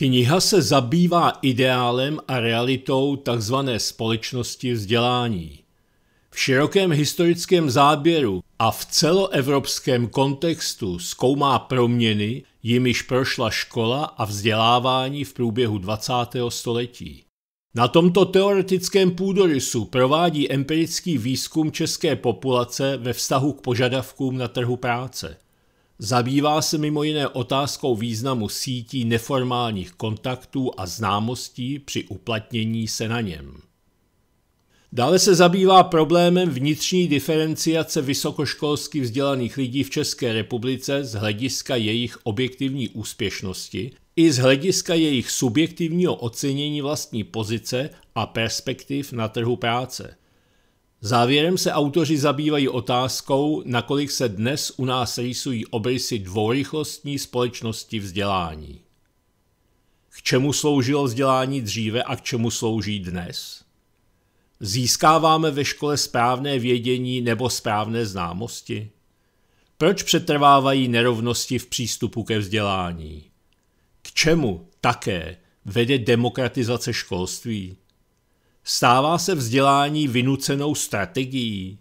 Kniha se zabývá ideálem a realitou tzv. společnosti vzdělání. V širokém historickém záběru a v celoevropském kontextu zkoumá proměny, jimiž prošla škola a vzdělávání v průběhu 20. století. Na tomto teoretickém půdorysu provádí empirický výzkum české populace ve vztahu k požadavkům na trhu práce – Zabývá se mimo jiné otázkou významu sítí neformálních kontaktů a známostí při uplatnění se na něm. Dále se zabývá problémem vnitřní diferenciace vysokoškolsky vzdělaných lidí v České republice z hlediska jejich objektivní úspěšnosti i z hlediska jejich subjektivního ocenění vlastní pozice a perspektiv na trhu práce – Závěrem se autoři zabývají otázkou, nakolik se dnes u nás rýsují obrysy dvourychlostní společnosti vzdělání. K čemu sloužilo vzdělání dříve a k čemu slouží dnes? Získáváme ve škole správné vědění nebo správné známosti? Proč přetrvávají nerovnosti v přístupu ke vzdělání? K čemu také vede demokratizace školství? stává se vzdělání vynucenou strategií?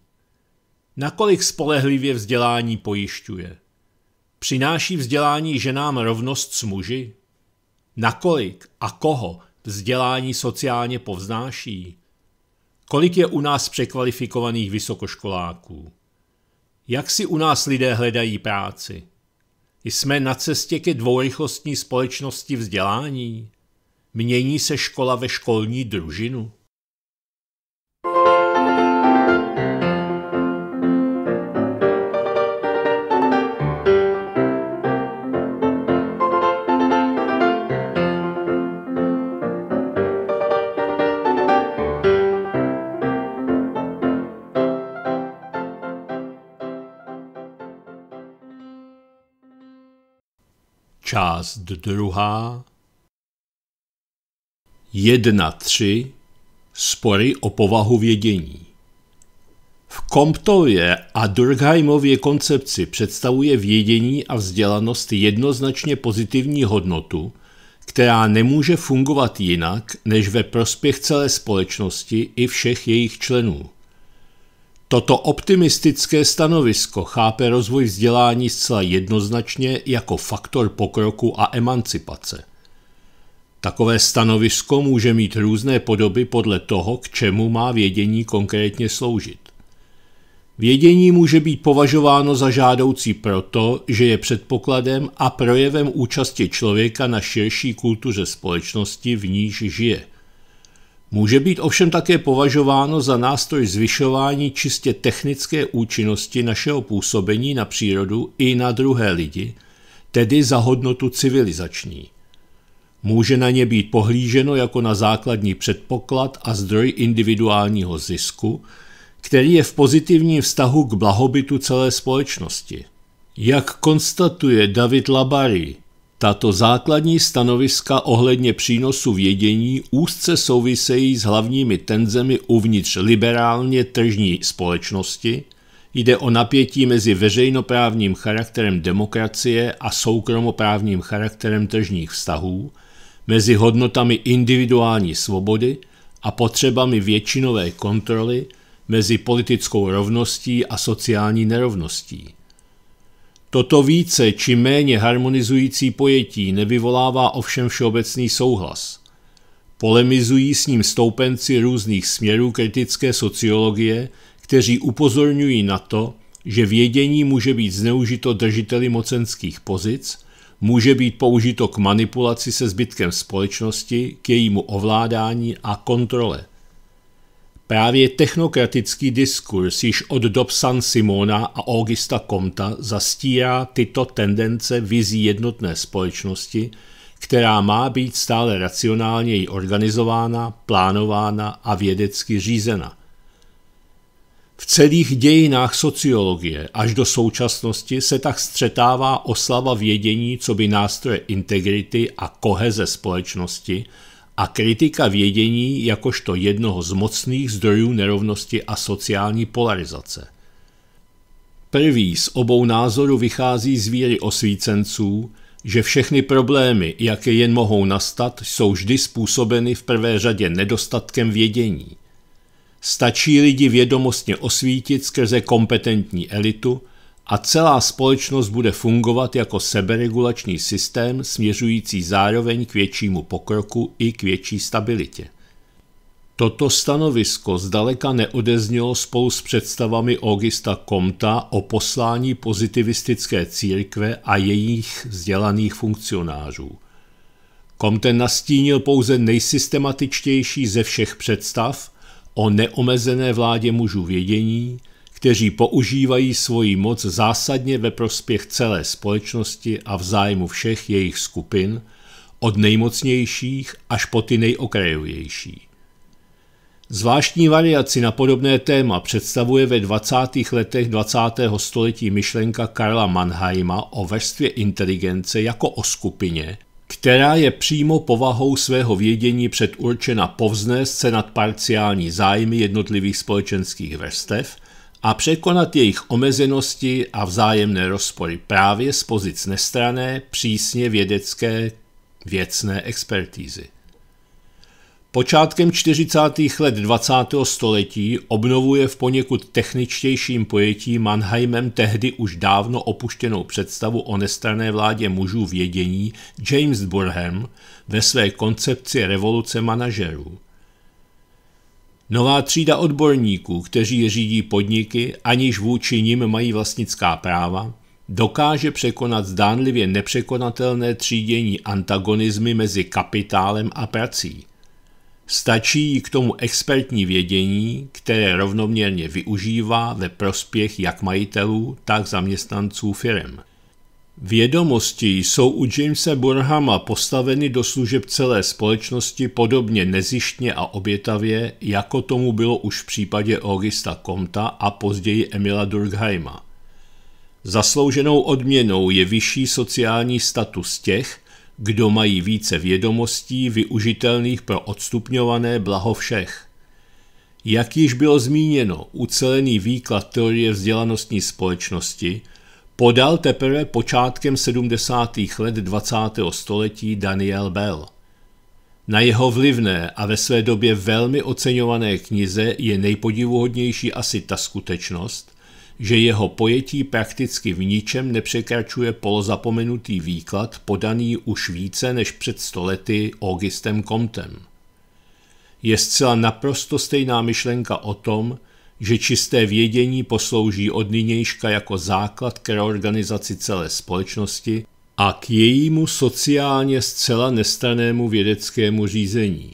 Nakolik spolehlivě vzdělání pojišťuje? Přináší vzdělání ženám rovnost s muži? Nakolik a koho vzdělání sociálně povznáší? Kolik je u nás překvalifikovaných vysokoškoláků? Jak si u nás lidé hledají práci? Jsme na cestě ke dvourychlostní společnosti vzdělání? Mění se škola ve školní družinu? Část druhá 1.3 Spory o povahu vědění V Comptově a Durkheimově koncepci představuje vědění a vzdělanost jednoznačně pozitivní hodnotu, která nemůže fungovat jinak než ve prospěch celé společnosti i všech jejich členů. Toto optimistické stanovisko chápe rozvoj vzdělání zcela jednoznačně jako faktor pokroku a emancipace. Takové stanovisko může mít různé podoby podle toho, k čemu má vědění konkrétně sloužit. Vědění může být považováno za žádoucí proto, že je předpokladem a projevem účasti člověka na širší kultuře společnosti, v níž žije – Může být ovšem také považováno za nástroj zvyšování čistě technické účinnosti našeho působení na přírodu i na druhé lidi, tedy za hodnotu civilizační. Může na ně být pohlíženo jako na základní předpoklad a zdroj individuálního zisku, který je v pozitivním vztahu k blahobytu celé společnosti. Jak konstatuje David Labary, tato základní stanoviska ohledně přínosu vědění úzce souvisejí s hlavními tenzemi uvnitř liberálně tržní společnosti, jde o napětí mezi veřejnoprávním charakterem demokracie a soukromoprávním charakterem tržních vztahů, mezi hodnotami individuální svobody a potřebami většinové kontroly, mezi politickou rovností a sociální nerovností. Toto více či méně harmonizující pojetí nevyvolává ovšem všeobecný souhlas. Polemizují s ním stoupenci různých směrů kritické sociologie, kteří upozorňují na to, že vědění může být zneužito držiteli mocenských pozic, může být použito k manipulaci se zbytkem společnosti, k jejímu ovládání a kontrole – Právě technokratický diskurs již od dob San Simona a Augusta Comta zastírá tyto tendence vizí jednotné společnosti, která má být stále racionálněji organizována, plánována a vědecky řízena. V celých dějinách sociologie až do současnosti se tak střetává oslava vědění co by nástroje integrity a koheze společnosti – a kritika vědění jakožto jednoho z mocných zdrojů nerovnosti a sociální polarizace. Prvý z obou názorů vychází z víry osvícenců, že všechny problémy, jaké jen mohou nastat, jsou vždy způsobeny v prvé řadě nedostatkem vědění. Stačí lidi vědomostně osvítit skrze kompetentní elitu – a celá společnost bude fungovat jako seberegulační systém směřující zároveň k většímu pokroku i k větší stabilitě. Toto stanovisko zdaleka neodeznělo spolu s představami Augusta Comta o poslání pozitivistické církve a jejich vzdělaných funkcionářů. Comte nastínil pouze nejsystematičtější ze všech představ o neomezené vládě mužů vědění, kteří používají svoji moc zásadně ve prospěch celé společnosti a v zájmu všech jejich skupin, od nejmocnějších až po ty nejokrajovější. Zvláštní variaci na podobné téma představuje ve 20. letech 20. století myšlenka Karla Mannheima o vrstvě inteligence jako o skupině, která je přímo povahou svého vědění předurčena povznést se nad parciální zájmy jednotlivých společenských vrstev – a překonat jejich omezenosti a vzájemné rozpory právě z pozic nestrané, přísně vědecké, věcné expertízy. Počátkem 40. let 20. století obnovuje v poněkud techničtějším pojetí Mannheimem tehdy už dávno opuštěnou představu o nestrané vládě mužů vědění James Burham ve své koncepci revoluce manažerů. Nová třída odborníků, kteří řídí podniky, aniž vůči nim mají vlastnická práva, dokáže překonat zdánlivě nepřekonatelné třídění antagonizmy mezi kapitálem a prací. Stačí jí k tomu expertní vědění, které rovnoměrně využívá ve prospěch jak majitelů, tak zaměstnanců firm. Vědomosti jsou u Jamesa Burhama postaveny do služeb celé společnosti podobně nezištně a obětavě, jako tomu bylo už v případě Augusta Comta a později Emila Durkheima. Zaslouženou odměnou je vyšší sociální status těch, kdo mají více vědomostí využitelných pro odstupňované blaho všech. Jak již bylo zmíněno, ucelený výklad teorie vzdělanostní společnosti – podal teprve počátkem 70. let 20. století Daniel Bell. Na jeho vlivné a ve své době velmi oceňované knize je nejpodivuhodnější asi ta skutečnost, že jeho pojetí prakticky v ničem nepřekračuje polozapomenutý výklad podaný už více než před stolety Augustem Comtem. Je zcela naprosto stejná myšlenka o tom, že čisté vědění poslouží od nynějška jako základ k reorganizaci celé společnosti a k jejímu sociálně zcela nestranému vědeckému řízení.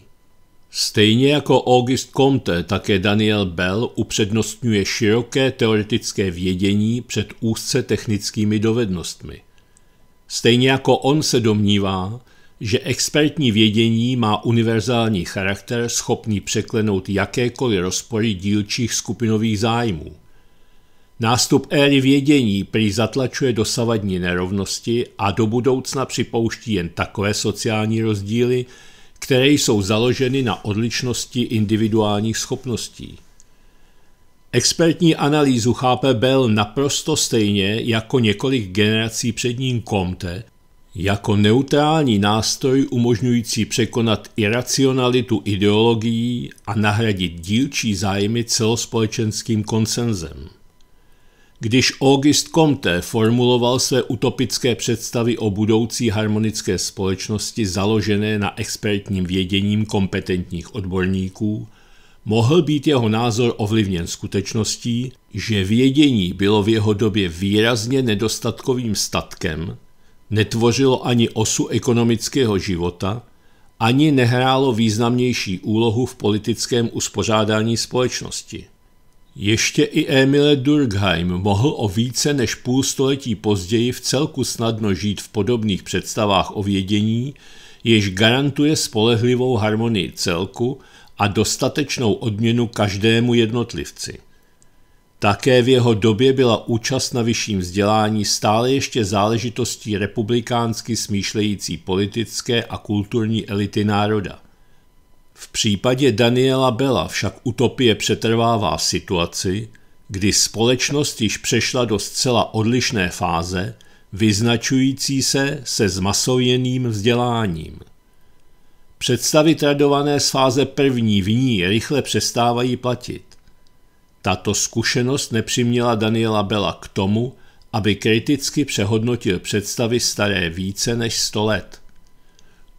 Stejně jako August Comte, také Daniel Bell upřednostňuje široké teoretické vědění před úzce technickými dovednostmi. Stejně jako on se domnívá, že expertní vědění má univerzální charakter schopný překlenout jakékoliv rozpory dílčích skupinových zájmů. Nástup éry vědění prý zatlačuje dosavadní nerovnosti a do budoucna připouští jen takové sociální rozdíly, které jsou založeny na odlišnosti individuálních schopností. Expertní analýzu chápe Bell naprosto stejně jako několik generací před ním Comte, jako neutrální nástroj umožňující překonat iracionalitu ideologií a nahradit dílčí zájmy celospolečenským konsenzem. Když August Comte formuloval své utopické představy o budoucí harmonické společnosti založené na expertním věděním kompetentních odborníků, mohl být jeho názor ovlivněn skutečností, že vědění bylo v jeho době výrazně nedostatkovým statkem, netvořilo ani osu ekonomického života, ani nehrálo významnější úlohu v politickém uspořádání společnosti. Ještě i Emile Durkheim mohl o více než půl století později v celku snadno žít v podobných představách o vědění, jež garantuje spolehlivou harmonii celku a dostatečnou odměnu každému jednotlivci. Také v jeho době byla účast na vyšším vzdělání stále ještě záležitostí republikánsky smýšlející politické a kulturní elity národa. V případě Daniela Bela však utopie přetrvává situaci, kdy společnost již přešla do zcela odlišné fáze, vyznačující se se zmasověným vzděláním. Představy tradované z fáze první v ní rychle přestávají platit. Tato zkušenost nepřiměla Daniela Bela k tomu, aby kriticky přehodnotil představy staré více než 100 let.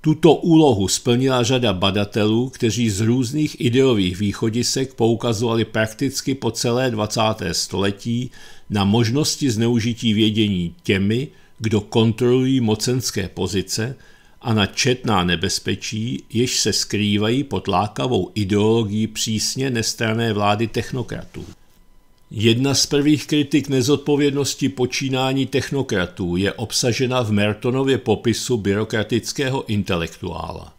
Tuto úlohu splnila řada badatelů, kteří z různých ideových východisek poukazovali prakticky po celé 20. století na možnosti zneužití vědění těmi, kdo kontrolují mocenské pozice – a na četná nebezpečí, jež se skrývají pod lákavou ideologií přísně nestrané vlády technokratů. Jedna z prvních kritik nezodpovědnosti počínání technokratů je obsažena v Mertonově popisu byrokratického intelektuála.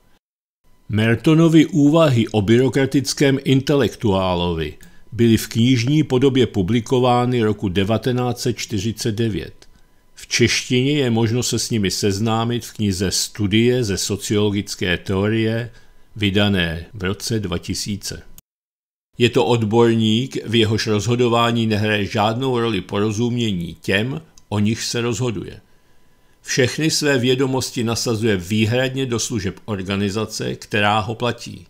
Mertonovi úvahy o byrokratickém intelektuálovi byly v knižní podobě publikovány roku 1949. V češtině je možno se s nimi seznámit v knize Studie ze sociologické teorie, vydané v roce 2000. Je to odborník, v jehož rozhodování nehraje žádnou roli porozumění těm, o nich se rozhoduje. Všechny své vědomosti nasazuje výhradně do služeb organizace, která ho platí.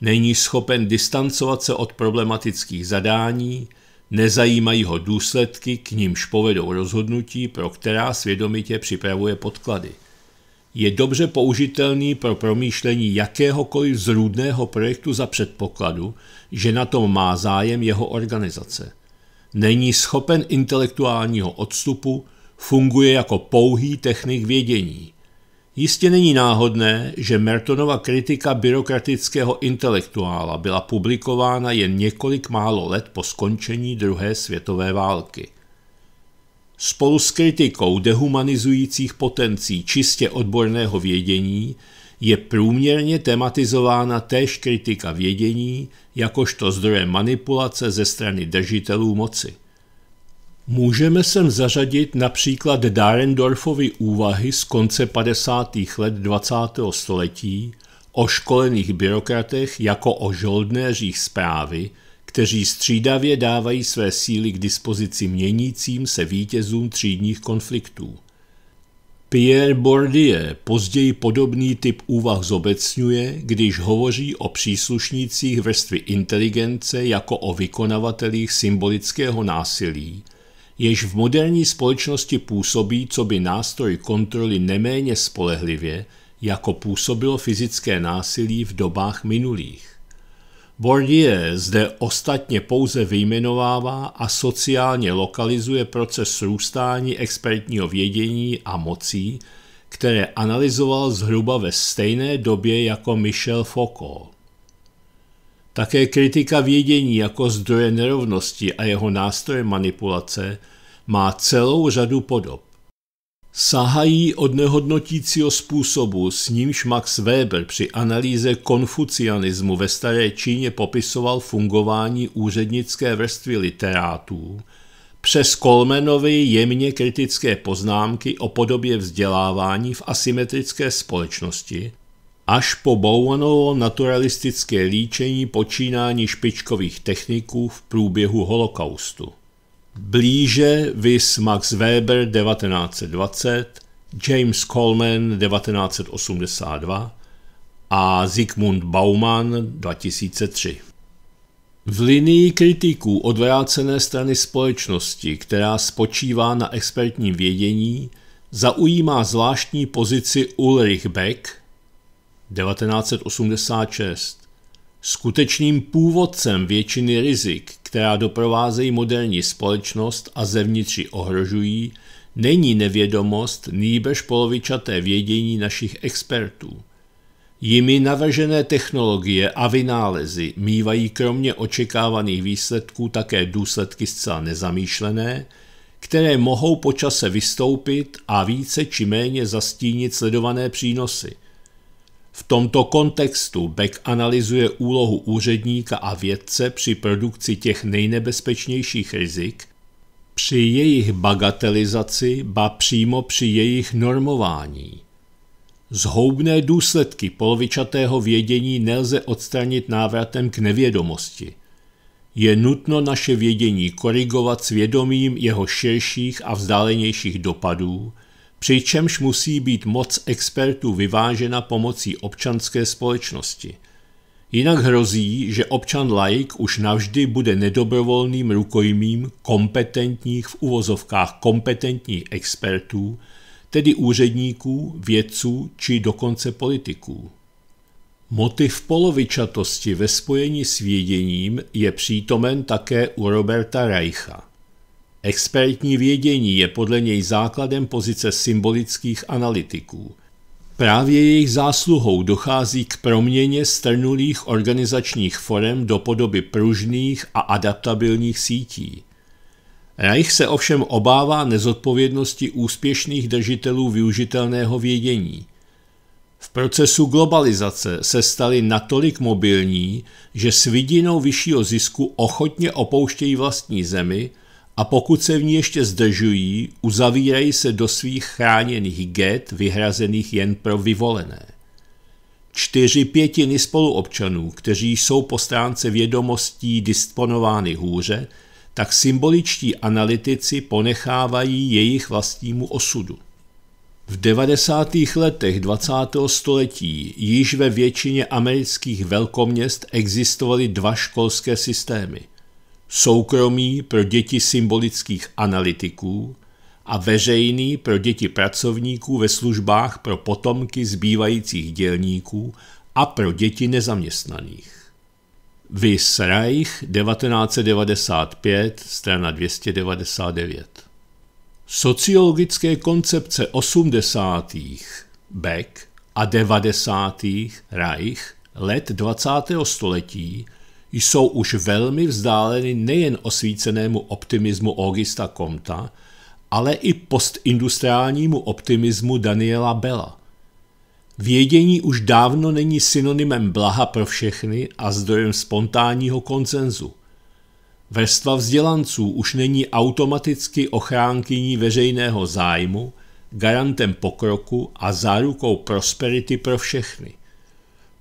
Není schopen distancovat se od problematických zadání, Nezajímají ho důsledky, k nímž povedou rozhodnutí, pro která svědomitě připravuje podklady. Je dobře použitelný pro promýšlení jakéhokoliv zrůdného projektu za předpokladu, že na tom má zájem jeho organizace. Není schopen intelektuálního odstupu, funguje jako pouhý technik vědění – Jistě není náhodné, že Mertonova kritika byrokratického intelektuála byla publikována jen několik málo let po skončení druhé světové války. Spolu s kritikou dehumanizujících potencí čistě odborného vědění je průměrně tematizována též kritika vědění jakožto zdroje manipulace ze strany držitelů moci. Můžeme sem zařadit například Darendorfovy úvahy z konce 50. let 20. století o školených byrokratech jako o žoldnéřích zprávy, kteří střídavě dávají své síly k dispozici měnícím se vítězům třídních konfliktů. Pierre Bourdieu později podobný typ úvah zobecňuje, když hovoří o příslušnících vrstvy inteligence jako o vykonavatelích symbolického násilí – jež v moderní společnosti působí co by nástroj kontroly neméně spolehlivě, jako působilo fyzické násilí v dobách minulých. Bourdieu zde ostatně pouze vyjmenovává a sociálně lokalizuje proces růstání expertního vědění a mocí, které analyzoval zhruba ve stejné době jako Michel Foucault. Také kritika vědění jako zdroje nerovnosti a jeho nástroje manipulace má celou řadu podob. Sahají od nehodnotícího způsobu, s nímž Max Weber při analýze konfucianismu ve staré Číně popisoval fungování úřednické vrstvy literátů, přes Kolmenovy jemně kritické poznámky o podobě vzdělávání v asymetrické společnosti, až po Bowenovo naturalistické líčení počínání špičkových techniků v průběhu holokaustu. Blíže vis Max Weber 1920, James Coleman 1982 a Zygmunt Bauman 2003. V linii kritiků odvrácené strany společnosti, která spočívá na expertním vědění, zaujímá zvláštní pozici Ulrich Beck 1986. Skutečným původcem většiny rizik, která doprovázejí moderní společnost a zevnitř ji ohrožují, není nevědomost, nýbež polovičaté vědění našich expertů. Jimi navržené technologie a vynálezy mývají kromě očekávaných výsledků také důsledky zcela nezamýšlené, které mohou počase vystoupit a více či méně zastínit sledované přínosy. V tomto kontextu Beck analyzuje úlohu úředníka a vědce při produkci těch nejnebezpečnějších rizik, při jejich bagatelizaci, ba přímo při jejich normování. Zhoubné důsledky polovičatého vědění nelze odstranit návratem k nevědomosti. Je nutno naše vědění korigovat svědomím jeho širších a vzdálenějších dopadů, přičemž musí být moc expertů vyvážena pomocí občanské společnosti. Jinak hrozí, že občan laik už navždy bude nedobrovolným rukojmím kompetentních v uvozovkách kompetentních expertů, tedy úředníků, vědců či dokonce politiků. Motiv polovičatosti ve spojení s věděním je přítomen také u Roberta Reicha. Expertní vědění je podle něj základem pozice symbolických analytiků. Právě jejich zásluhou dochází k proměně strnulých organizačních forem do podoby pružných a adaptabilních sítí. Reich se ovšem obává nezodpovědnosti úspěšných držitelů využitelného vědění. V procesu globalizace se stali natolik mobilní, že s vidinou vyššího zisku ochotně opouštějí vlastní zemi – a pokud se v ní ještě zdržují, uzavírají se do svých chráněných get, vyhrazených jen pro vyvolené. Čtyři pětiny spoluobčanů, kteří jsou po stránce vědomostí disponovány hůře, tak symboličtí analytici ponechávají jejich vlastnímu osudu. V 90. letech 20. století již ve většině amerických velkoměst existovaly dva školské systémy – soukromý pro děti symbolických analytiků a veřejný pro děti pracovníků ve službách pro potomky zbývajících dělníků a pro děti nezaměstnaných. Vis Reich 1995, strana 299. Sociologické koncepce 80. Beck a 90. Reich let 20. století jsou už velmi vzdáleny nejen osvícenému optimismu Augusta Comta, ale i postindustriálnímu optimismu Daniela Bella. Vědění už dávno není synonymem blaha pro všechny a zdrojem spontánního koncenzu. Vrstva vzdělanců už není automaticky ochránkyní veřejného zájmu, garantem pokroku a zárukou prosperity pro všechny.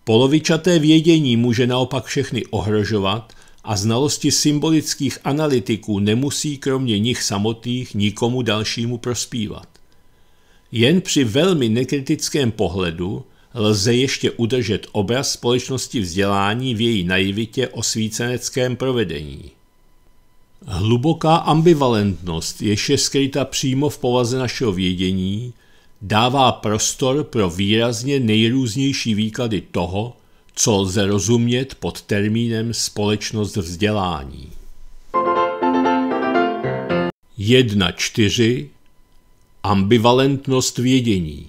Polovičaté vědění může naopak všechny ohrožovat a znalosti symbolických analytiků nemusí kromě nich samotných nikomu dalšímu prospívat. Jen při velmi nekritickém pohledu lze ještě udržet obraz společnosti vzdělání v její naivitě osvíceneckém provedení. Hluboká ambivalentnost, je skryta přímo v povaze našeho vědění, dává prostor pro výrazně nejrůznější výklady toho, co lze rozumět pod termínem společnost vzdělání. 1.4. Ambivalentnost vědění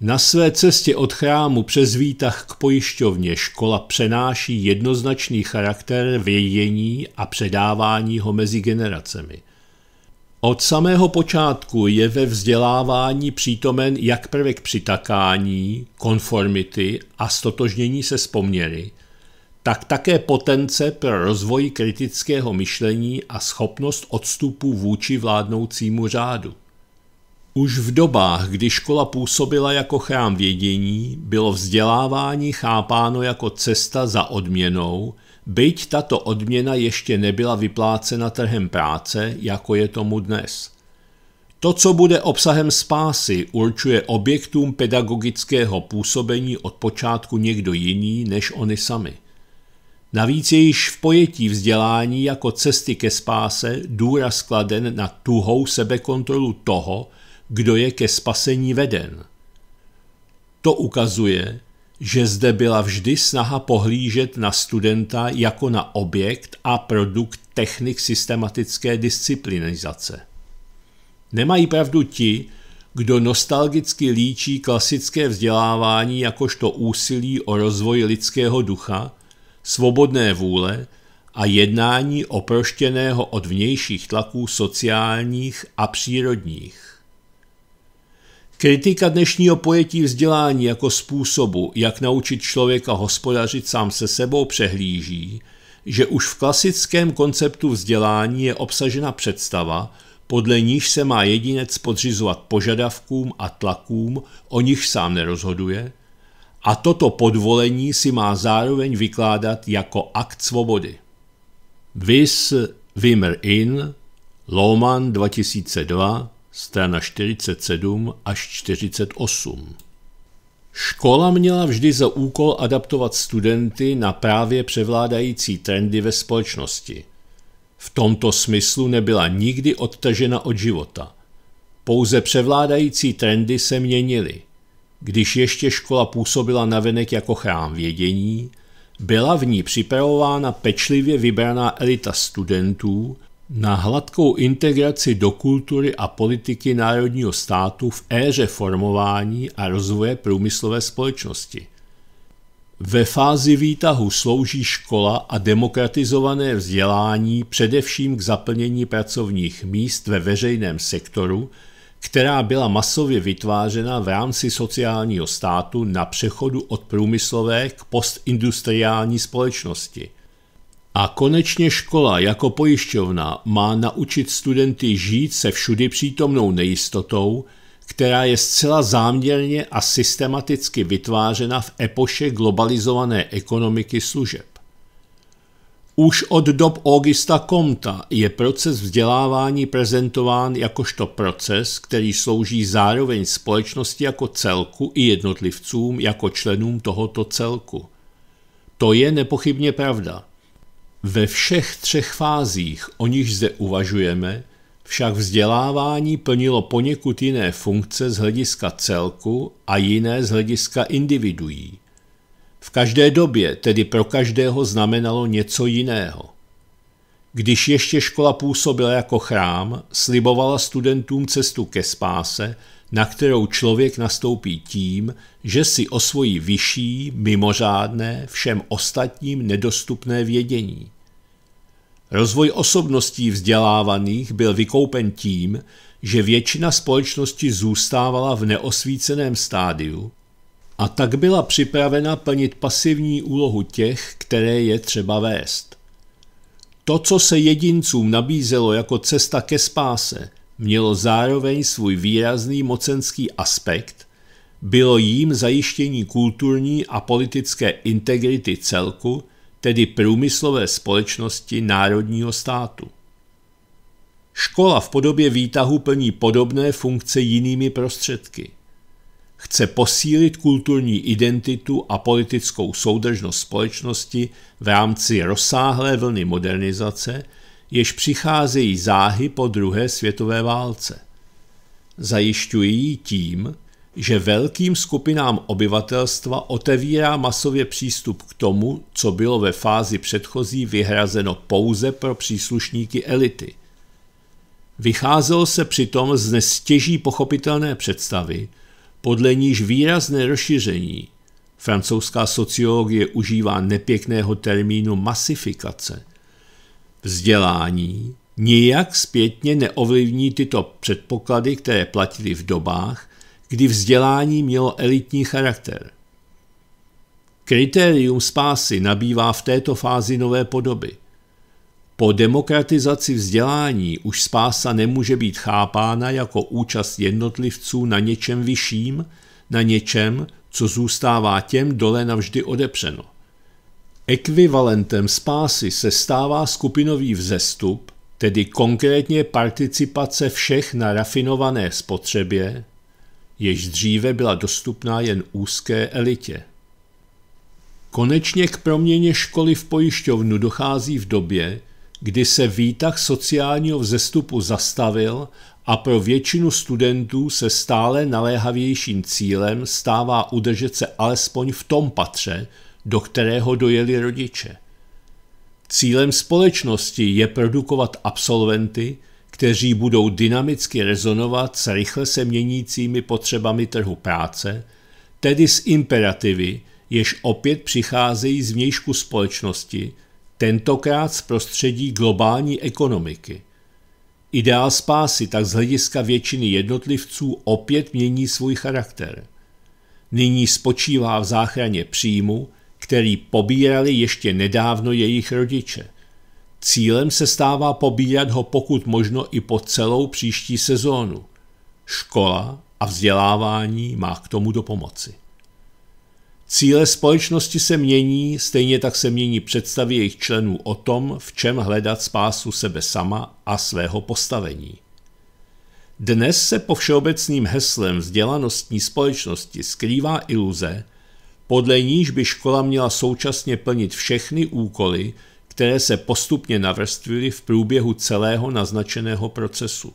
Na své cestě od chrámu přes výtah k pojišťovně škola přenáší jednoznačný charakter vědění a předávání ho mezi generacemi. Od samého počátku je ve vzdělávání přítomen jak prvek přitakání, konformity a stotožnění se s poměry, tak také potence pro rozvoj kritického myšlení a schopnost odstupu vůči vládnoucímu řádu. Už v dobách, kdy škola působila jako chrám vědění, bylo vzdělávání chápáno jako cesta za odměnou – byť tato odměna ještě nebyla vyplácena trhem práce, jako je tomu dnes. To, co bude obsahem spásy, určuje objektům pedagogického působení od počátku někdo jiný než oni sami. Navíc je již v pojetí vzdělání jako cesty ke spáse důraz kladen na tuhou sebekontrolu toho, kdo je ke spasení veden. To ukazuje, že zde byla vždy snaha pohlížet na studenta jako na objekt a produkt technik systematické disciplinizace. Nemají pravdu ti, kdo nostalgicky líčí klasické vzdělávání jakožto úsilí o rozvoj lidského ducha, svobodné vůle a jednání oproštěného od vnějších tlaků sociálních a přírodních. Kritika dnešního pojetí vzdělání jako způsobu, jak naučit člověka hospodařit sám se sebou, přehlíží, že už v klasickém konceptu vzdělání je obsažena představa, podle níž se má jedinec podřizovat požadavkům a tlakům, o nichž sám nerozhoduje, a toto podvolení si má zároveň vykládat jako akt svobody. Vis Wimmer in Lohmann 2002 strana 47 až 48. Škola měla vždy za úkol adaptovat studenty na právě převládající trendy ve společnosti. V tomto smyslu nebyla nikdy odtažena od života. Pouze převládající trendy se měnily. Když ještě škola působila navenek jako chrám vědění, byla v ní připravována pečlivě vybraná elita studentů, na hladkou integraci do kultury a politiky národního státu v éře formování a rozvoje průmyslové společnosti. Ve fázi výtahu slouží škola a demokratizované vzdělání především k zaplnění pracovních míst ve veřejném sektoru, která byla masově vytvářena v rámci sociálního státu na přechodu od průmyslové k postindustriální společnosti. A konečně škola jako pojišťovna má naučit studenty žít se všudy přítomnou nejistotou, která je zcela záměrně a systematicky vytvářena v epoše globalizované ekonomiky služeb. Už od dob Augusta Comta je proces vzdělávání prezentován jakožto proces, který slouží zároveň společnosti jako celku i jednotlivcům jako členům tohoto celku. To je nepochybně pravda – ve všech třech fázích, o nichž zde uvažujeme, však vzdělávání plnilo poněkud jiné funkce z hlediska celku a jiné z hlediska individuí. V každé době tedy pro každého znamenalo něco jiného. Když ještě škola působila jako chrám, slibovala studentům cestu ke spáse, na kterou člověk nastoupí tím, že si osvojí vyšší, mimořádné, všem ostatním nedostupné vědění. Rozvoj osobností vzdělávaných byl vykoupen tím, že většina společnosti zůstávala v neosvíceném stádiu a tak byla připravena plnit pasivní úlohu těch, které je třeba vést. To, co se jedincům nabízelo jako cesta ke spáse, mělo zároveň svůj výrazný mocenský aspekt, bylo jím zajištění kulturní a politické integrity celku – tedy průmyslové společnosti národního státu. Škola v podobě výtahu plní podobné funkce jinými prostředky. Chce posílit kulturní identitu a politickou soudržnost společnosti v rámci rozsáhlé vlny modernizace, jež přicházejí záhy po druhé světové válce. Zajišťují ji tím, že velkým skupinám obyvatelstva otevírá masově přístup k tomu, co bylo ve fázi předchozí vyhrazeno pouze pro příslušníky elity. Vycházelo se přitom z nestěží pochopitelné představy, podle níž výrazné rozšíření francouzská sociologie užívá nepěkného termínu masifikace vzdělání nijak zpětně neovlivní tyto předpoklady, které platily v dobách, kdy vzdělání mělo elitní charakter. Kritérium spásy nabývá v této fázi nové podoby. Po demokratizaci vzdělání už spása nemůže být chápána jako účast jednotlivců na něčem vyšším, na něčem, co zůstává těm dole navždy odepřeno. Ekvivalentem spásy se stává skupinový vzestup, tedy konkrétně participace všech na rafinované spotřebě, jež dříve byla dostupná jen úzké elitě. Konečně k proměně školy v pojišťovnu dochází v době, kdy se výtah sociálního vzestupu zastavil a pro většinu studentů se stále naléhavějším cílem stává udržet se alespoň v tom patře, do kterého dojeli rodiče. Cílem společnosti je produkovat absolventy, kteří budou dynamicky rezonovat s rychle se měnícími potřebami trhu práce, tedy s imperativy, jež opět přicházejí z vnějšku společnosti, tentokrát z prostředí globální ekonomiky. Ideál spásy tak z hlediska většiny jednotlivců opět mění svůj charakter. Nyní spočívá v záchraně příjmu, který pobírali ještě nedávno jejich rodiče. Cílem se stává pobírat ho pokud možno i po celou příští sezónu. Škola a vzdělávání má k tomu do pomoci. Cíle společnosti se mění, stejně tak se mění představy jejich členů o tom, v čem hledat spásu sebe sama a svého postavení. Dnes se po všeobecným heslem vzdělanostní společnosti skrývá iluze, podle níž by škola měla současně plnit všechny úkoly, které se postupně navrstvily v průběhu celého naznačeného procesu.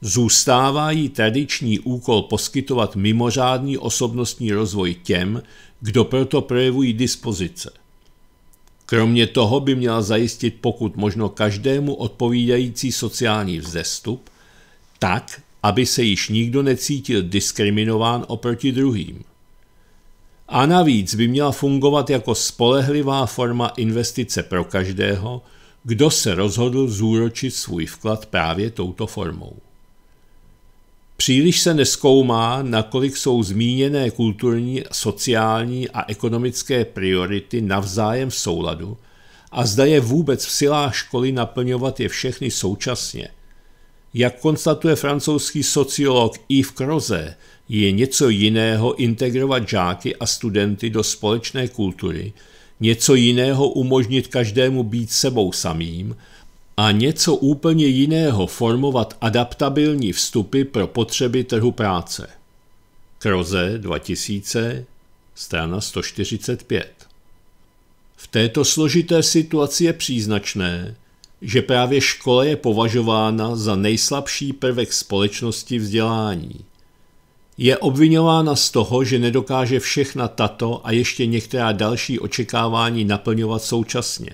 Zůstává jí tradiční úkol poskytovat mimořádný osobnostní rozvoj těm, kdo proto projevují dispozice. Kromě toho by měla zajistit pokud možno každému odpovídající sociální vzestup, tak, aby se již nikdo necítil diskriminován oproti druhým a navíc by měla fungovat jako spolehlivá forma investice pro každého, kdo se rozhodl zúročit svůj vklad právě touto formou. Příliš se neskoumá, nakolik jsou zmíněné kulturní, sociální a ekonomické priority navzájem v souladu a zda je vůbec v silách školy naplňovat je všechny současně. Jak konstatuje francouzský sociolog Yves Croze, je něco jiného integrovat žáky a studenty do společné kultury, něco jiného umožnit každému být sebou samým a něco úplně jiného formovat adaptabilní vstupy pro potřeby trhu práce. Kroze 2000, strana 145. V této složité situaci je příznačné, že právě škola je považována za nejslabší prvek společnosti vzdělání – je obvinována z toho, že nedokáže všechna tato a ještě některá další očekávání naplňovat současně.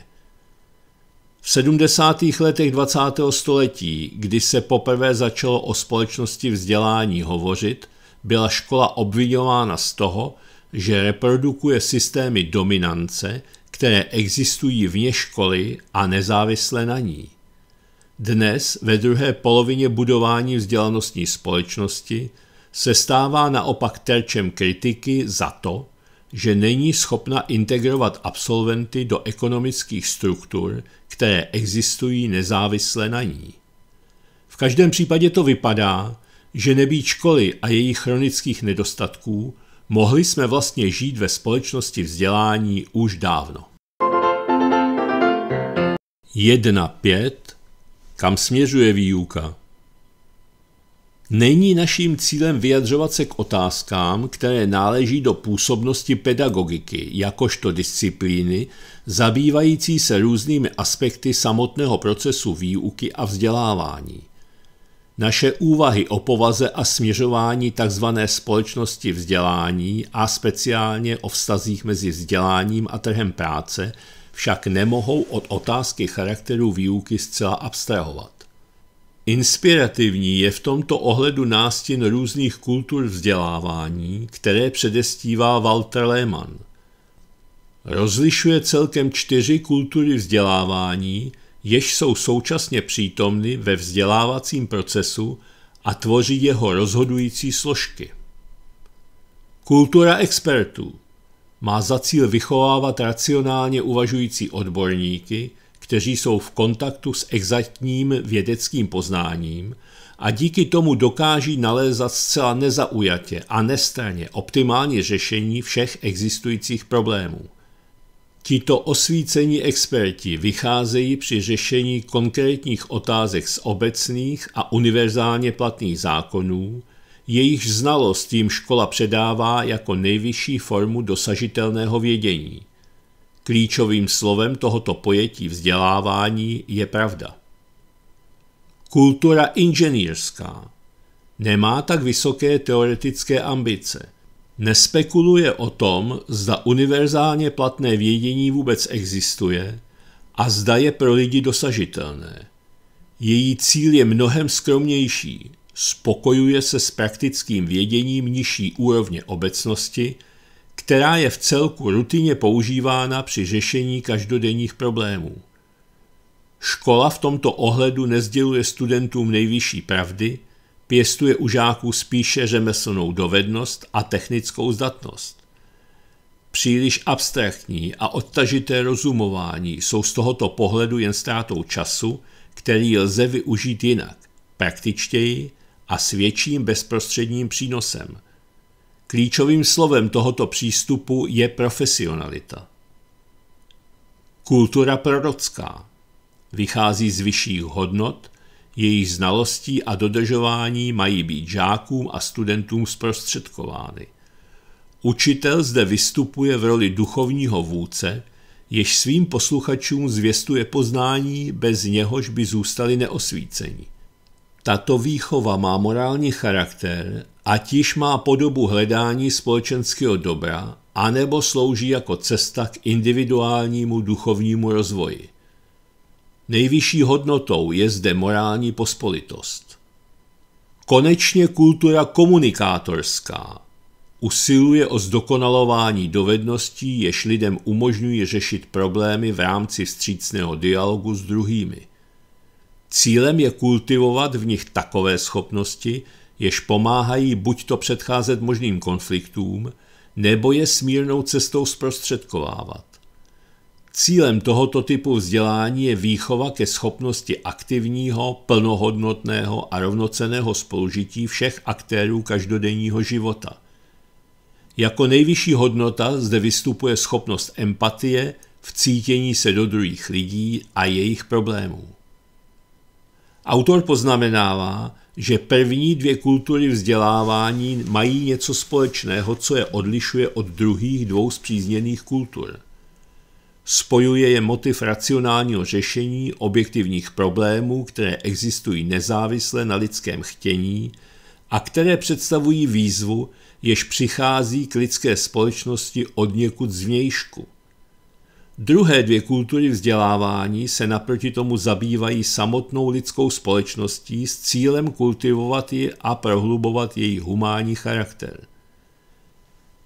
V 70. letech 20. století, kdy se poprvé začalo o společnosti vzdělání hovořit, byla škola obvinována z toho, že reprodukuje systémy dominance, které existují vně školy a nezávisle na ní. Dnes, ve druhé polovině budování vzdělanostní společnosti, se stává naopak terčem kritiky za to, že není schopna integrovat absolventy do ekonomických struktur, které existují nezávisle na ní. V každém případě to vypadá, že nebýt školy a jejich chronických nedostatků, mohli jsme vlastně žít ve společnosti vzdělání už dávno. 1.5. Kam směřuje výuka? Není naším cílem vyjadřovat se k otázkám, které náleží do působnosti pedagogiky jakožto disciplíny, zabývající se různými aspekty samotného procesu výuky a vzdělávání. Naše úvahy o povaze a směřování tzv. společnosti vzdělání a speciálně o vztazích mezi vzděláním a trhem práce však nemohou od otázky charakteru výuky zcela abstrahovat. Inspirativní je v tomto ohledu nástin různých kultur vzdělávání, které předestívá Walter Lehmann. Rozlišuje celkem čtyři kultury vzdělávání, jež jsou současně přítomny ve vzdělávacím procesu a tvoří jeho rozhodující složky. Kultura expertů má za cíl vychovávat racionálně uvažující odborníky – kteří jsou v kontaktu s exaktním vědeckým poznáním a díky tomu dokáží nalézat zcela nezaujatě a nestraně optimální řešení všech existujících problémů. Tito osvícení experti vycházejí při řešení konkrétních otázek z obecných a univerzálně platných zákonů, jejichž znalost jim škola předává jako nejvyšší formu dosažitelného vědění – Klíčovým slovem tohoto pojetí vzdělávání je pravda. Kultura inženýrská nemá tak vysoké teoretické ambice. Nespekuluje o tom, zda univerzálně platné vědění vůbec existuje a zda je pro lidi dosažitelné. Její cíl je mnohem skromnější, spokojuje se s praktickým věděním nižší úrovně obecnosti, která je v celku rutině používána při řešení každodenních problémů. Škola v tomto ohledu nezděluje studentům nejvyšší pravdy, pěstuje u žáků spíše řemeslnou dovednost a technickou zdatnost. Příliš abstraktní a odtažité rozumování jsou z tohoto pohledu jen ztrátou času, který lze využít jinak, praktičtěji a s větším bezprostředním přínosem – Klíčovým slovem tohoto přístupu je profesionalita. Kultura prorocká vychází z vyšších hodnot, jejich znalostí a dodržování mají být žákům a studentům zprostředkovány. Učitel zde vystupuje v roli duchovního vůdce, jež svým posluchačům zvěstuje poznání, bez něhož by zůstali neosvíceni. Tato výchova má morální charakter ať již má podobu hledání společenského dobra, anebo slouží jako cesta k individuálnímu duchovnímu rozvoji. Nejvyšší hodnotou je zde morální pospolitost. Konečně kultura komunikátorská usiluje o zdokonalování dovedností, jež lidem umožňují řešit problémy v rámci střícného dialogu s druhými. Cílem je kultivovat v nich takové schopnosti, jež pomáhají buď to předcházet možným konfliktům, nebo je smírnou cestou zprostředkovávat. Cílem tohoto typu vzdělání je výchova ke schopnosti aktivního, plnohodnotného a rovnoceného spolužití všech aktérů každodenního života. Jako nejvyšší hodnota zde vystupuje schopnost empatie v cítění se do druhých lidí a jejich problémů. Autor poznamenává, že první dvě kultury vzdělávání mají něco společného, co je odlišuje od druhých dvou zpřízněných kultur. Spojuje je motiv racionálního řešení objektivních problémů, které existují nezávisle na lidském chtění a které představují výzvu, jež přichází k lidské společnosti od někud zvnějšku. Druhé dvě kultury vzdělávání se naproti tomu zabývají samotnou lidskou společností s cílem kultivovat ji a prohlubovat její humánní charakter.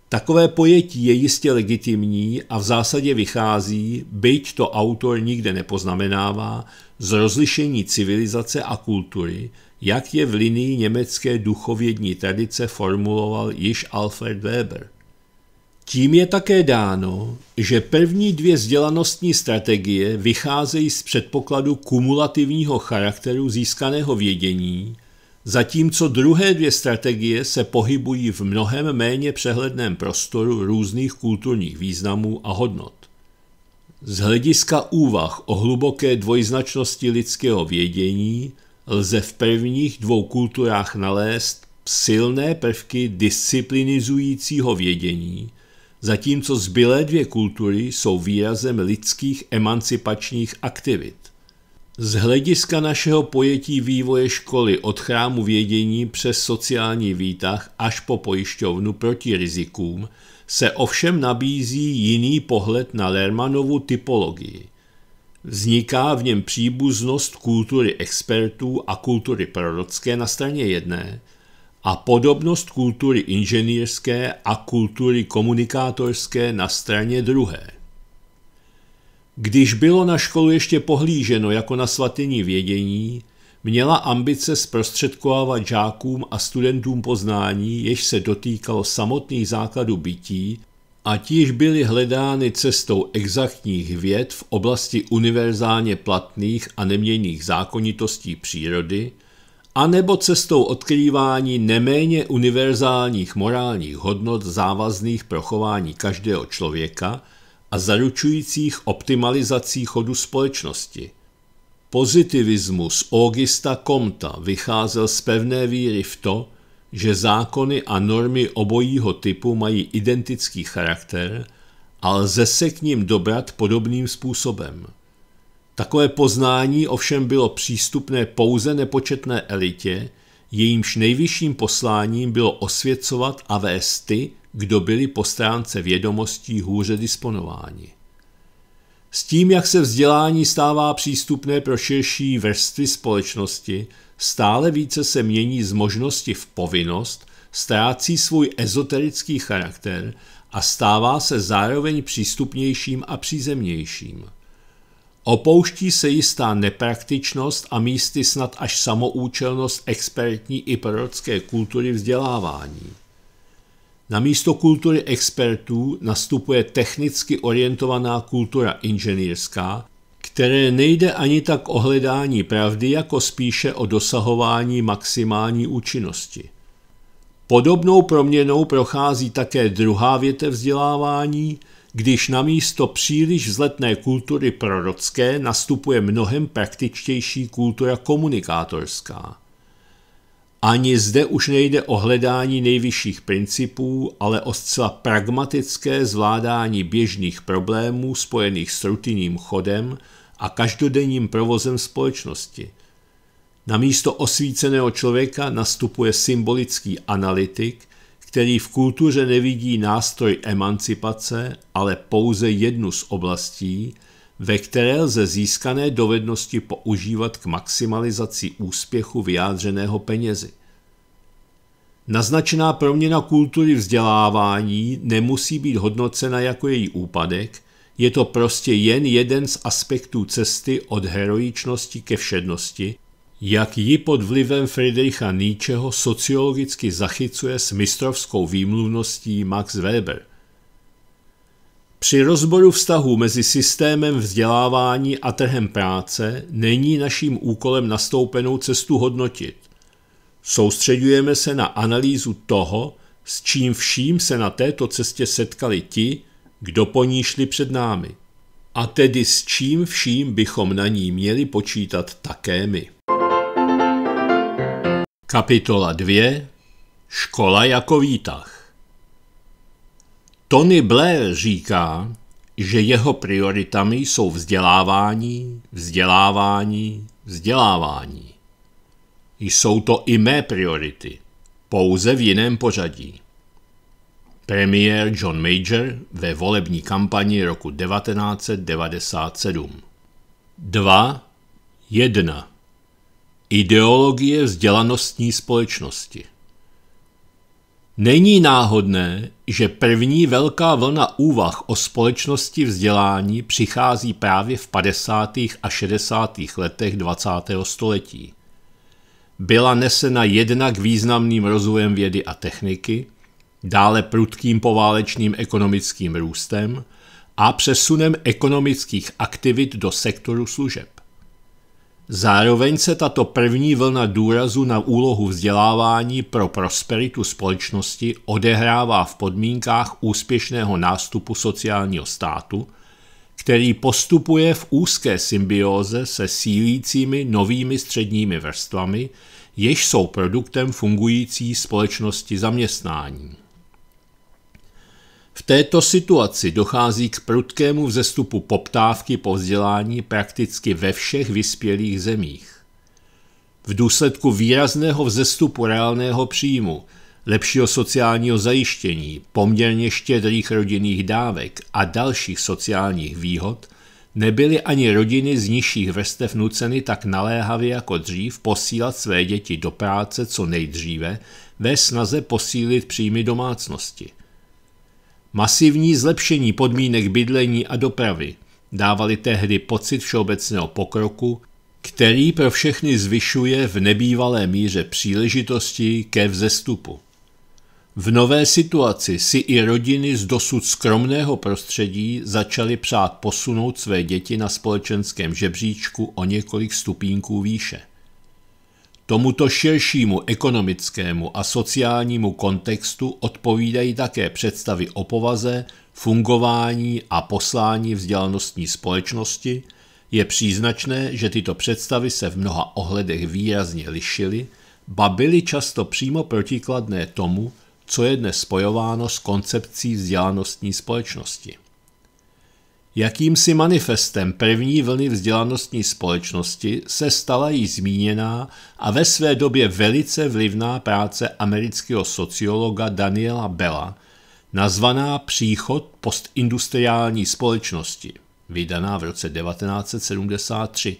Takové pojetí je jistě legitimní a v zásadě vychází, byť to autor nikde nepoznamenává, z rozlišení civilizace a kultury, jak je v linii německé duchovědní tradice formuloval již Alfred Weber – tím je také dáno, že první dvě vzdělanostní strategie vycházejí z předpokladu kumulativního charakteru získaného vědění, zatímco druhé dvě strategie se pohybují v mnohem méně přehledném prostoru různých kulturních významů a hodnot. Z hlediska úvah o hluboké dvojznačnosti lidského vědění lze v prvních dvou kulturách nalézt silné prvky disciplinizujícího vědění, zatímco zbylé dvě kultury jsou výrazem lidských emancipačních aktivit. Z hlediska našeho pojetí vývoje školy od chrámu vědění přes sociální výtah až po pojišťovnu proti rizikům se ovšem nabízí jiný pohled na Lermanovu typologii. Vzniká v něm příbuznost kultury expertů a kultury prorocké na straně jedné a podobnost kultury inženýrské a kultury komunikátorské na straně druhé. Když bylo na školu ještě pohlíženo jako na svatyni vědění, měla ambice zprostředkovávat žákům a studentům poznání, jež se dotýkalo samotných základů bytí, ať již byly hledány cestou exaktních věd v oblasti univerzálně platných a neměných zákonitostí přírody – anebo cestou odkrývání neméně univerzálních morálních hodnot závazných pro chování každého člověka a zaručujících optimalizací chodu společnosti. Pozitivismus Augusta Comta vycházel z pevné víry v to, že zákony a normy obojího typu mají identický charakter a lze se k ním dobrat podobným způsobem. Takové poznání ovšem bylo přístupné pouze nepočetné elitě, jejímž nejvyšším posláním bylo osvěcovat a vést ty, kdo byli po stránce vědomostí hůře disponováni. S tím, jak se vzdělání stává přístupné pro širší vrstvy společnosti, stále více se mění z možnosti v povinnost, ztrácí svůj ezoterický charakter a stává se zároveň přístupnějším a přízemnějším. Opouští se jistá nepraktičnost a místy snad až samoučelnost expertní i prorocké kultury vzdělávání. Na místo kultury expertů nastupuje technicky orientovaná kultura inženýrská, které nejde ani tak o hledání pravdy, jako spíše o dosahování maximální účinnosti. Podobnou proměnou prochází také druhá větev vzdělávání – když na místo příliš vzletné kultury prorocké nastupuje mnohem praktičtější kultura komunikátorská. Ani zde už nejde o hledání nejvyšších principů, ale o zcela pragmatické zvládání běžných problémů spojených s rutinním chodem a každodenním provozem společnosti. Na místo osvíceného člověka nastupuje symbolický analytik, který v kultuře nevidí nástroj emancipace, ale pouze jednu z oblastí, ve které lze získané dovednosti používat k maximalizaci úspěchu vyjádřeného penězi. Naznačená proměna kultury vzdělávání nemusí být hodnocena jako její úpadek, je to prostě jen jeden z aspektů cesty od heroičnosti ke všednosti, jak ji pod vlivem Friedricha Nietzscheho sociologicky zachycuje s mistrovskou výmluvností Max Weber. Při rozboru vztahu mezi systémem vzdělávání a trhem práce není naším úkolem nastoupenou cestu hodnotit. Soustředujeme se na analýzu toho, s čím vším se na této cestě setkali ti, kdo po ní šli před námi. A tedy s čím vším bychom na ní měli počítat také my. Kapitola 2 Škola jako výtah Tony Blair říká, že jeho prioritami jsou vzdělávání, vzdělávání, vzdělávání. Jsou to i mé priority, pouze v jiném pořadí. Premiér John Major ve volební kampani roku 1997 2. 1. Ideologie vzdělanostní společnosti Není náhodné, že první velká vlna úvah o společnosti vzdělání přichází právě v 50. a 60. letech 20. století. Byla nesena jednak významným rozvojem vědy a techniky, dále prudkým poválečným ekonomickým růstem a přesunem ekonomických aktivit do sektoru služeb. Zároveň se tato první vlna důrazu na úlohu vzdělávání pro prosperitu společnosti odehrává v podmínkách úspěšného nástupu sociálního státu, který postupuje v úzké symbioze se sílícími novými středními vrstvami, jež jsou produktem fungující společnosti zaměstnání. V této situaci dochází k prudkému vzestupu poptávky po vzdělání prakticky ve všech vyspělých zemích. V důsledku výrazného vzestupu reálného příjmu, lepšího sociálního zajištění, poměrně štědrých rodinných dávek a dalších sociálních výhod nebyly ani rodiny z nižších vrstev nuceny tak naléhavě jako dřív posílat své děti do práce co nejdříve ve snaze posílit příjmy domácnosti. Masivní zlepšení podmínek bydlení a dopravy dávali tehdy pocit všeobecného pokroku, který pro všechny zvyšuje v nebývalé míře příležitosti ke vzestupu. V nové situaci si i rodiny z dosud skromného prostředí začaly přát posunout své děti na společenském žebříčku o několik stupínků výše. Tomuto širšímu ekonomickému a sociálnímu kontextu odpovídají také představy o povaze, fungování a poslání vzdělanostní společnosti, je příznačné, že tyto představy se v mnoha ohledech výrazně lišily, ba byly často přímo protikladné tomu, co je dnes spojováno s koncepcí vzdělanostní společnosti. Jakýmsi manifestem první vlny vzdělanostní společnosti se stala jí zmíněná a ve své době velice vlivná práce amerického sociologa Daniela Bella, nazvaná Příchod postindustriální společnosti, vydaná v roce 1973.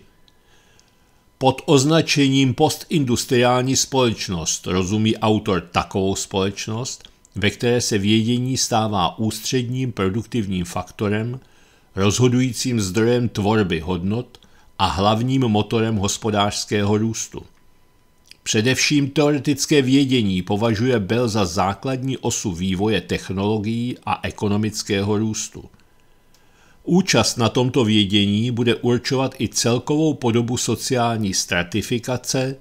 Pod označením postindustriální společnost rozumí autor takovou společnost, ve které se vědění stává ústředním produktivním faktorem – rozhodujícím zdrojem tvorby hodnot a hlavním motorem hospodářského růstu. Především teoretické vědění považuje Bell za základní osu vývoje technologií a ekonomického růstu. Účast na tomto vědění bude určovat i celkovou podobu sociální stratifikace,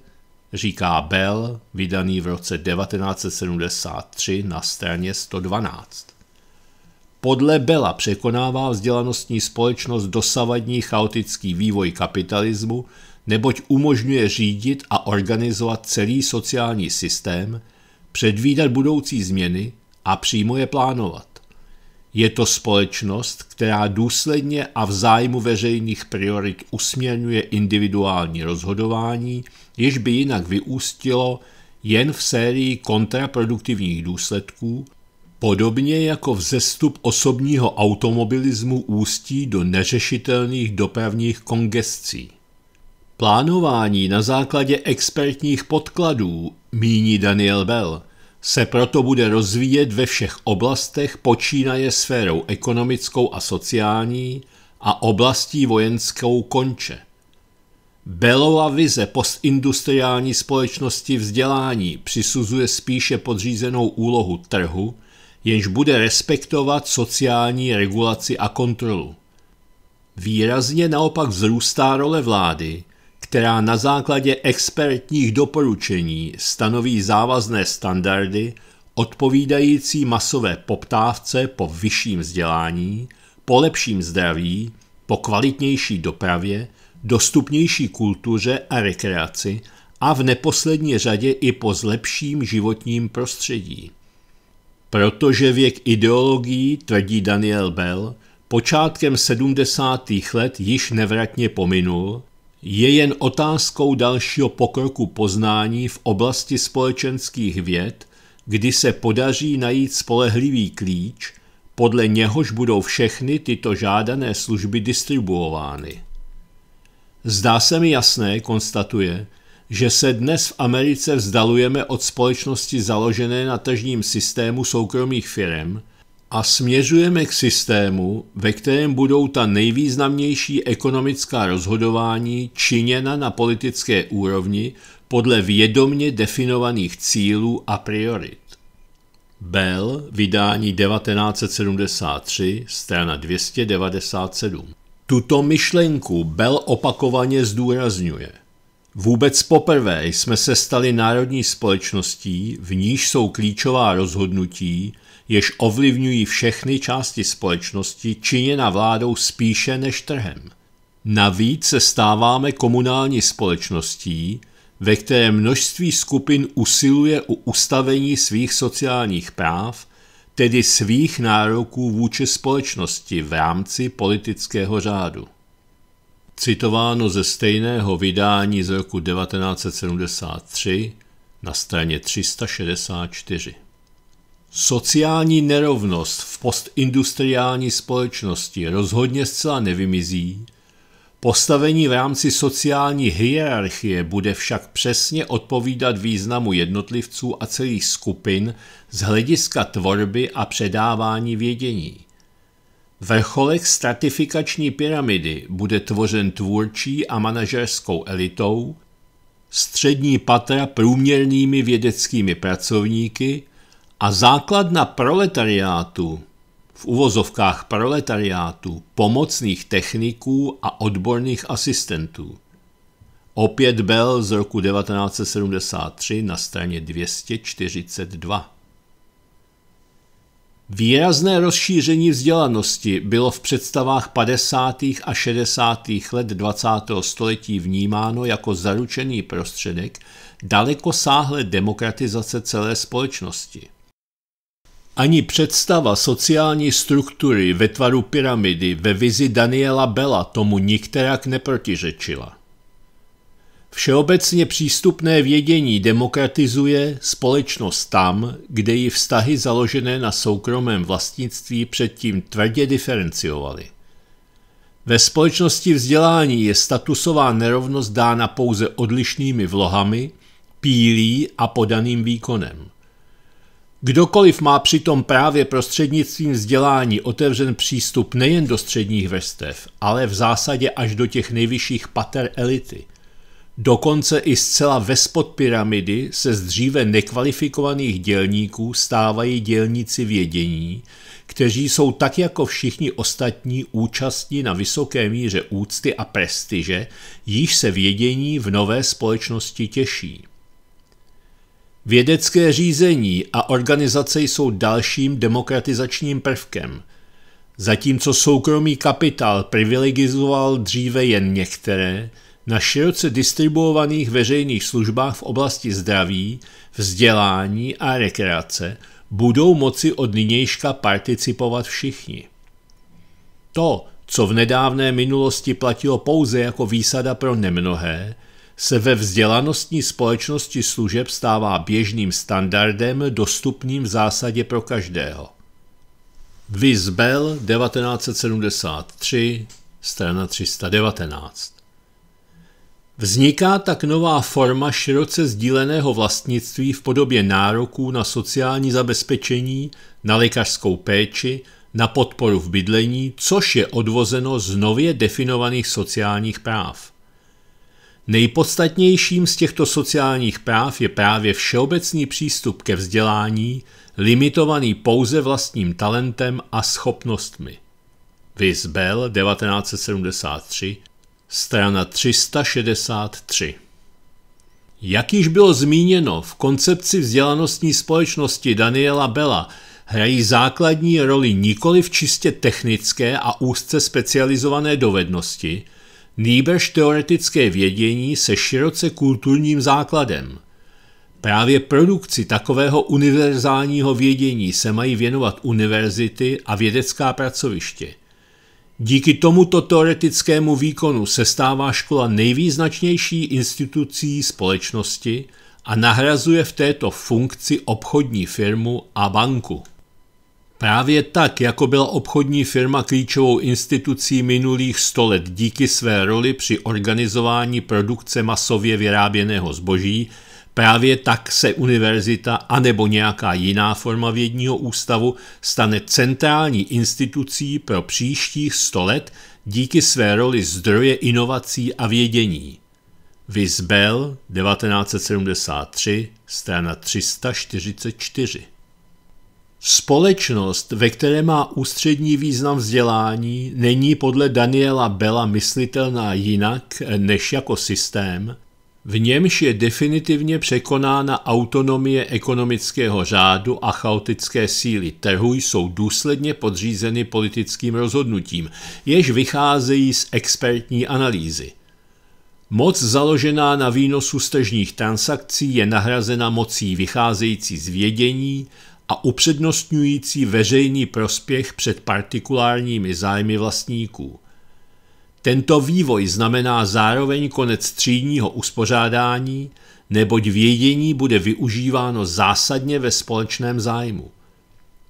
říká Bell, vydaný v roce 1973 na straně 112. Podle Bela překonává vzdělanostní společnost dosavadní chaotický vývoj kapitalismu, neboť umožňuje řídit a organizovat celý sociální systém, předvídat budoucí změny a přímo je plánovat. Je to společnost, která důsledně a v zájmu veřejných priorit usměrňuje individuální rozhodování, jež by jinak vyústilo jen v sérii kontraproduktivních důsledků, Podobně jako vzestup osobního automobilismu ústí do neřešitelných dopravních kongescí. Plánování na základě expertních podkladů, míní Daniel Bell, se proto bude rozvíjet ve všech oblastech počínaje sférou ekonomickou a sociální a oblastí vojenskou konče. Bellova vize postindustriální společnosti vzdělání přisuzuje spíše podřízenou úlohu trhu – jenž bude respektovat sociální regulaci a kontrolu. Výrazně naopak vzrůstá role vlády, která na základě expertních doporučení stanoví závazné standardy odpovídající masové poptávce po vyšším vzdělání, po lepším zdraví, po kvalitnější dopravě, dostupnější kultuře a rekreaci a v neposlední řadě i po zlepším životním prostředí. Protože věk ideologií, tvrdí Daniel Bell, počátkem 70. let již nevratně pominul, je jen otázkou dalšího pokroku poznání v oblasti společenských věd, kdy se podaří najít spolehlivý klíč, podle něhož budou všechny tyto žádané služby distribuovány. Zdá se mi jasné, konstatuje, že se dnes v Americe vzdalujeme od společnosti založené na tržním systému soukromých firm a směřujeme k systému, ve kterém budou ta nejvýznamnější ekonomická rozhodování činěna na politické úrovni podle vědomně definovaných cílů a priorit. Bell, vydání 1973, strana 297. Tuto myšlenku Bell opakovaně zdůrazňuje – Vůbec poprvé jsme se stali národní společností, v níž jsou klíčová rozhodnutí, jež ovlivňují všechny části společnosti, činěna vládou spíše než trhem. Navíc se stáváme komunální společností, ve které množství skupin usiluje o ustavení svých sociálních práv, tedy svých nároků vůči společnosti v rámci politického řádu citováno ze stejného vydání z roku 1973 na straně 364. Sociální nerovnost v postindustriální společnosti rozhodně zcela nevymizí, postavení v rámci sociální hierarchie bude však přesně odpovídat významu jednotlivců a celých skupin z hlediska tvorby a předávání vědění. Vrcholek stratifikační pyramidy bude tvořen tvůrčí a manažerskou elitou, střední patra průměrnými vědeckými pracovníky a základna proletariátu, v uvozovkách proletariátu, pomocných techniků a odborných asistentů. Opět Bell z roku 1973 na straně 242. Výrazné rozšíření vzdělanosti bylo v představách 50. a 60. let 20. století vnímáno jako zaručený prostředek daleko sáhle demokratizace celé společnosti. Ani představa sociální struktury ve tvaru pyramidy ve vizi Daniela Bela tomu nikterak neprotiřečila. Všeobecně přístupné vědění demokratizuje společnost tam, kde ji vztahy založené na soukromém vlastnictví předtím tvrdě diferenciovaly. Ve společnosti vzdělání je statusová nerovnost dána pouze odlišnými vlohami, pílí a podaným výkonem. Kdokoliv má přitom právě prostřednictvím vzdělání otevřen přístup nejen do středních vrstev, ale v zásadě až do těch nejvyšších pater elity – Dokonce i zcela vespod pyramidy se z dříve nekvalifikovaných dělníků stávají dělníci vědění, kteří jsou tak jako všichni ostatní účastní na vysoké míře úcty a prestiže, již se vědění v nové společnosti těší. Vědecké řízení a organizace jsou dalším demokratizačním prvkem. Zatímco soukromý kapitál privilegizoval dříve jen některé, na široce distribuovaných veřejných službách v oblasti zdraví, vzdělání a rekreace budou moci od nynějška participovat všichni. To, co v nedávné minulosti platilo pouze jako výsada pro nemnohé, se ve vzdělanostní společnosti služeb stává běžným standardem dostupným v zásadě pro každého. Vizbel 1973, strana 319 Vzniká tak nová forma široce sdíleného vlastnictví v podobě nároků na sociální zabezpečení, na lékařskou péči, na podporu v bydlení, což je odvozeno z nově definovaných sociálních práv. Nejpodstatnějším z těchto sociálních práv je právě všeobecný přístup ke vzdělání, limitovaný pouze vlastním talentem a schopnostmi. Viz Bell 1973 Strana 363. Jak již bylo zmíněno, v koncepci vzdělanostní společnosti Daniela Bela hrají základní roli nikoli v čistě technické a úzce specializované dovednosti, nýbrž teoretické vědění se široce kulturním základem. Právě produkci takového univerzálního vědění se mají věnovat univerzity a vědecká pracoviště – Díky tomuto teoretickému výkonu se stává škola nejvýznačnější institucí společnosti a nahrazuje v této funkci obchodní firmu a banku. Právě tak, jako byla obchodní firma klíčovou institucí minulých 100 let díky své roli při organizování produkce masově vyráběného zboží, Právě tak se univerzita anebo nějaká jiná forma vědního ústavu stane centrální institucí pro příštích 100 let díky své roli zdroje inovací a vědění. Vis Bell 1973, strana 344. Společnost, ve které má ústřední význam vzdělání, není podle Daniela Bella myslitelná jinak než jako systém, v němž je definitivně překonána autonomie ekonomického řádu a chaotické síly trhu jsou důsledně podřízeny politickým rozhodnutím, jež vycházejí z expertní analýzy. Moc založená na výnosu stržních transakcí je nahrazena mocí vycházející z vědění a upřednostňující veřejný prospěch před partikulárními zájmy vlastníků – tento vývoj znamená zároveň konec třídního uspořádání, neboť vědění bude využíváno zásadně ve společném zájmu.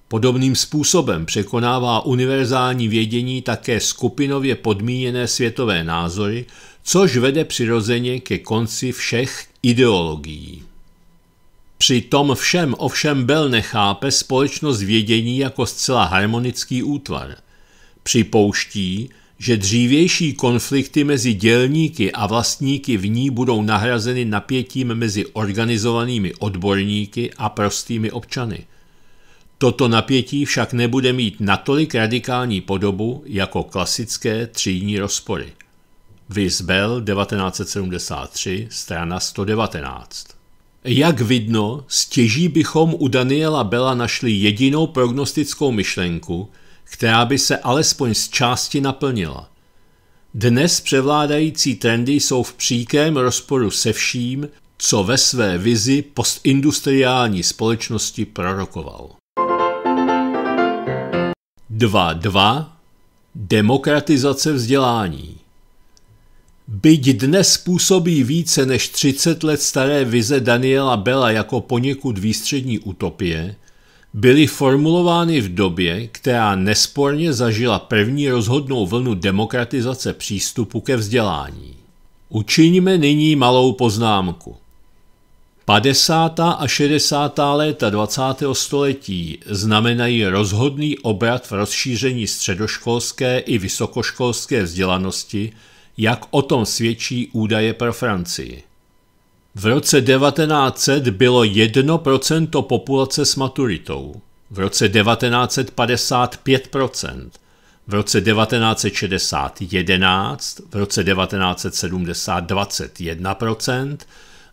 Podobným způsobem překonává univerzální vědění také skupinově podmíněné světové názory, což vede přirozeně ke konci všech ideologií. Při tom všem ovšem Bell nechápe společnost vědění jako zcela harmonický útvar. Připouští, že dřívější konflikty mezi dělníky a vlastníky v ní budou nahrazeny napětím mezi organizovanými odborníky a prostými občany. Toto napětí však nebude mít natolik radikální podobu jako klasické třídní rozpory. Vizbel 1973, strana 119. Jak vidno, stěží bychom u Daniela Bela našli jedinou prognostickou myšlenku, která by se alespoň z části naplnila. Dnes převládající trendy jsou v příkém rozporu se vším, co ve své vizi postindustriální společnosti prorokoval. 2.2. Demokratizace vzdělání Byť dnes působí více než 30 let staré vize Daniela Bela jako poněkud výstřední utopie, byly formulovány v době, která nesporně zažila první rozhodnou vlnu demokratizace přístupu ke vzdělání. Učiňme nyní malou poznámku. 50. a 60. léta 20. století znamenají rozhodný obrat v rozšíření středoškolské i vysokoškolské vzdělanosti, jak o tom svědčí údaje pro Francii. V roce 1900 bylo 1% populace s maturitou, v roce 1955 v roce 1960 11, v roce 1970 21%,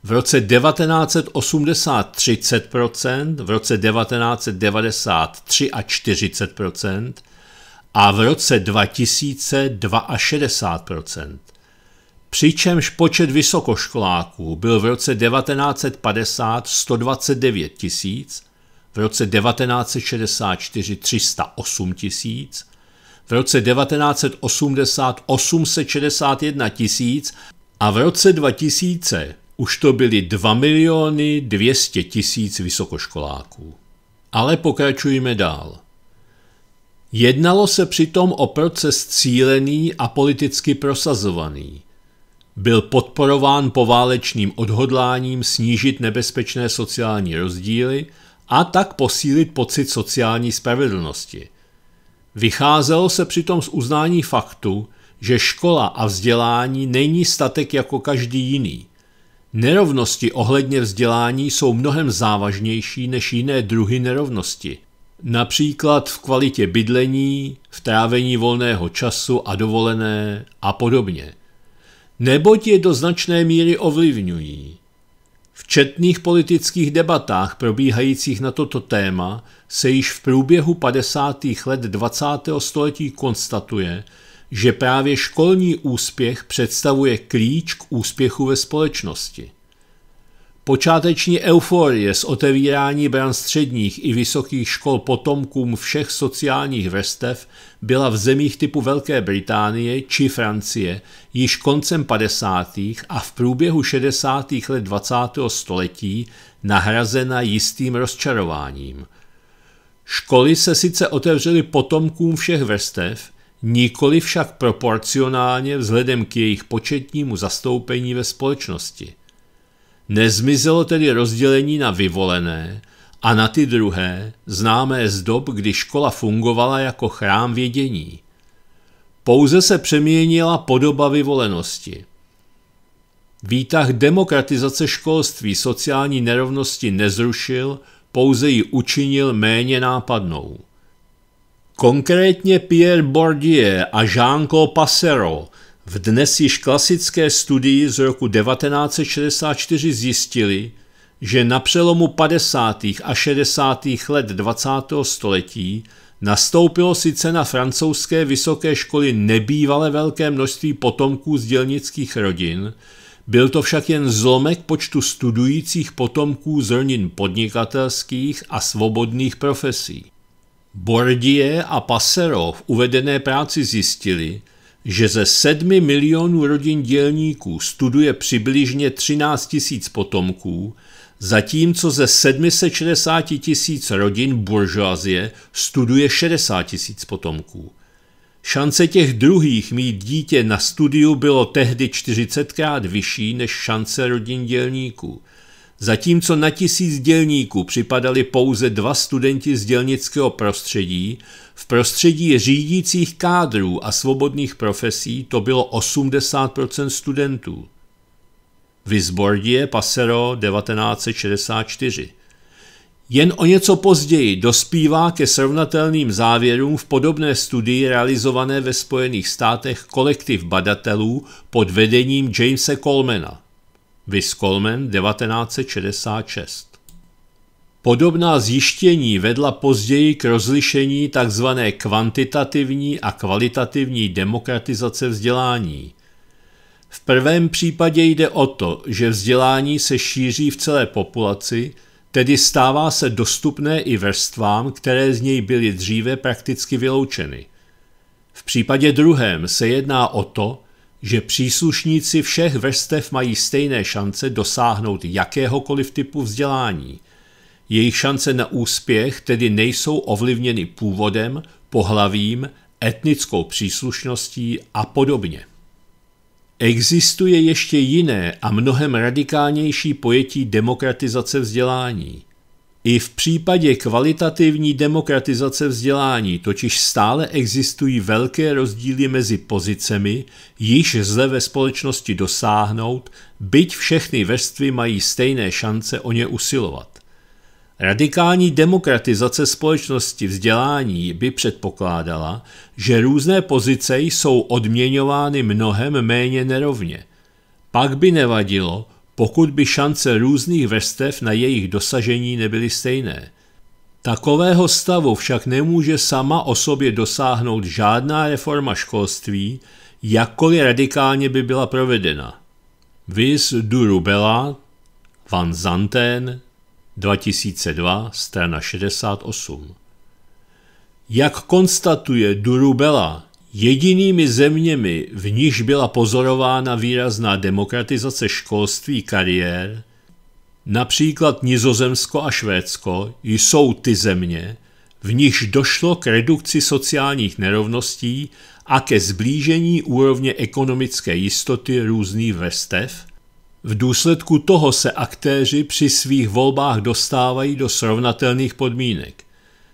v roce 1980 30%, v roce 1990 43% a v roce 2000 62% přičemž počet vysokoškoláků byl v roce 1950 129 tisíc, v roce 1964 308 tisíc, v roce 1980 861 tisíc a v roce 2000 už to byly 2 miliony 200 tisíc vysokoškoláků. Ale pokračujeme dál. Jednalo se přitom o proces cílený a politicky prosazovaný byl podporován poválečným odhodláním snížit nebezpečné sociální rozdíly a tak posílit pocit sociální spravedlnosti. Vycházelo se přitom z uznání faktu, že škola a vzdělání není statek jako každý jiný. Nerovnosti ohledně vzdělání jsou mnohem závažnější než jiné druhy nerovnosti, například v kvalitě bydlení, v trávení volného času a dovolené a podobně – neboť je do značné míry ovlivňují. V četných politických debatách probíhajících na toto téma se již v průběhu 50. let 20. století konstatuje, že právě školní úspěch představuje klíč k úspěchu ve společnosti. Počáteční euforie z otevírání bran středních i vysokých škol potomkům všech sociálních vrstev byla v zemích typu Velké Británie či Francie již koncem 50. a v průběhu 60. let 20. století nahrazena jistým rozčarováním. Školy se sice otevřely potomkům všech vrstev, nikoli však proporcionálně vzhledem k jejich početnímu zastoupení ve společnosti – Nezmizelo tedy rozdělení na vyvolené a na ty druhé, známé z dob, kdy škola fungovala jako chrám vědění. Pouze se přeměnila podoba vyvolenosti. Výtah demokratizace školství sociální nerovnosti nezrušil, pouze ji učinil méně nápadnou. Konkrétně Pierre Bourdieu a Jean-Claude Passero – v dnes již klasické studii z roku 1964 zjistili, že na přelomu 50. a 60. let 20. století nastoupilo sice na francouzské vysoké školy nebývale velké množství potomků z dělnických rodin, byl to však jen zlomek počtu studujících potomků z rodin podnikatelských a svobodných profesí. Bordier a Passero v uvedené práci zjistili, že ze sedmi milionů rodin dělníků studuje přibližně 13 tisíc potomků, zatímco ze 760 tisíc rodin buržoazie studuje 60 tisíc potomků. Šance těch druhých mít dítě na studiu bylo tehdy 40krát vyšší než šance rodin dělníků. Zatímco na tisíc dělníků připadali pouze dva studenti z dělnického prostředí, v prostředí řídících kádrů a svobodných profesí to bylo 80 studentů. Vizbordie Passero 1964. Jen o něco později dospívá ke srovnatelným závěrům v podobné studii realizované ve Spojených státech kolektiv badatelů pod vedením Jamesa Colemana. Vis Coleman 1966. Podobná zjištění vedla později k rozlišení tzv. kvantitativní a kvalitativní demokratizace vzdělání. V prvém případě jde o to, že vzdělání se šíří v celé populaci, tedy stává se dostupné i vrstvám, které z něj byly dříve prakticky vyloučeny. V případě druhém se jedná o to, že příslušníci všech vrstev mají stejné šance dosáhnout jakéhokoliv typu vzdělání – jejich šance na úspěch tedy nejsou ovlivněny původem, pohlavím, etnickou příslušností a podobně. Existuje ještě jiné a mnohem radikálnější pojetí demokratizace vzdělání. I v případě kvalitativní demokratizace vzdělání totiž stále existují velké rozdíly mezi pozicemi, již zle ve společnosti dosáhnout, byť všechny vrstvy mají stejné šance o ně usilovat. Radikální demokratizace společnosti vzdělání by předpokládala, že různé pozice jsou odměňovány mnohem méně nerovně. Pak by nevadilo, pokud by šance různých vrstev na jejich dosažení nebyly stejné. Takového stavu však nemůže sama o sobě dosáhnout žádná reforma školství, jakkoliv radikálně by byla provedena. Vis Durubela, Van Zanten, 2002, strana 68. Jak konstatuje Durubela, jedinými zeměmi, v níž byla pozorována výrazná demokratizace školství kariér, například Nizozemsko a Švédsko, jsou ty země, v nichž došlo k redukci sociálních nerovností a ke zblížení úrovně ekonomické jistoty různých vrstev, v důsledku toho se aktéři při svých volbách dostávají do srovnatelných podmínek.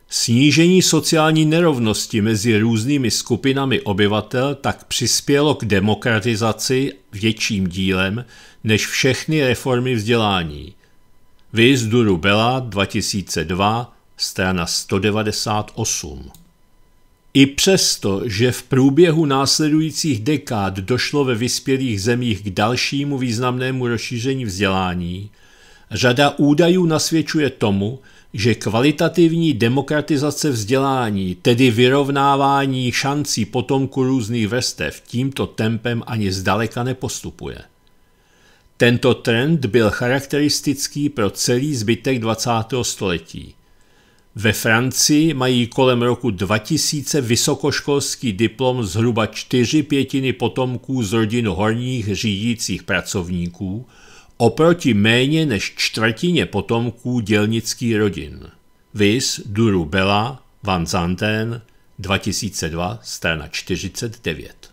Snížení sociální nerovnosti mezi různými skupinami obyvatel tak přispělo k demokratizaci větším dílem než všechny reformy vzdělání. Viz Bela 2002, strana 198. I přesto, že v průběhu následujících dekád došlo ve vyspělých zemích k dalšímu významnému rozšíření vzdělání, řada údajů nasvědčuje tomu, že kvalitativní demokratizace vzdělání, tedy vyrovnávání šancí potomku různých vrstev, tímto tempem ani zdaleka nepostupuje. Tento trend byl charakteristický pro celý zbytek 20. století – ve Francii mají kolem roku 2000 vysokoškolský diplom zhruba čtyři pětiny potomků z rodin horních řídících pracovníků, oproti méně než čtvrtině potomků dělnických rodin. Vis Duru Bela, Van Zanten, 2002, strana 49.